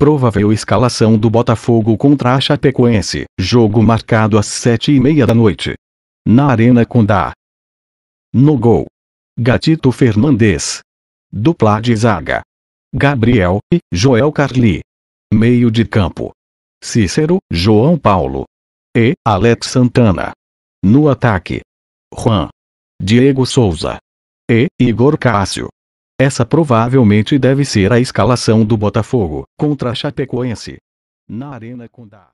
Provável escalação do Botafogo contra a Chapecoense. Jogo marcado às sete e meia da noite. Na Arena Condá. No gol. Gatito Fernandes. Dupla de zaga. Gabriel e Joel Carli. Meio de campo. Cícero, João Paulo. E Alex Santana. No ataque. Juan. Diego Souza. E Igor Cássio. Essa provavelmente deve ser a escalação do Botafogo contra a Chapecoense. Na Arena Condá.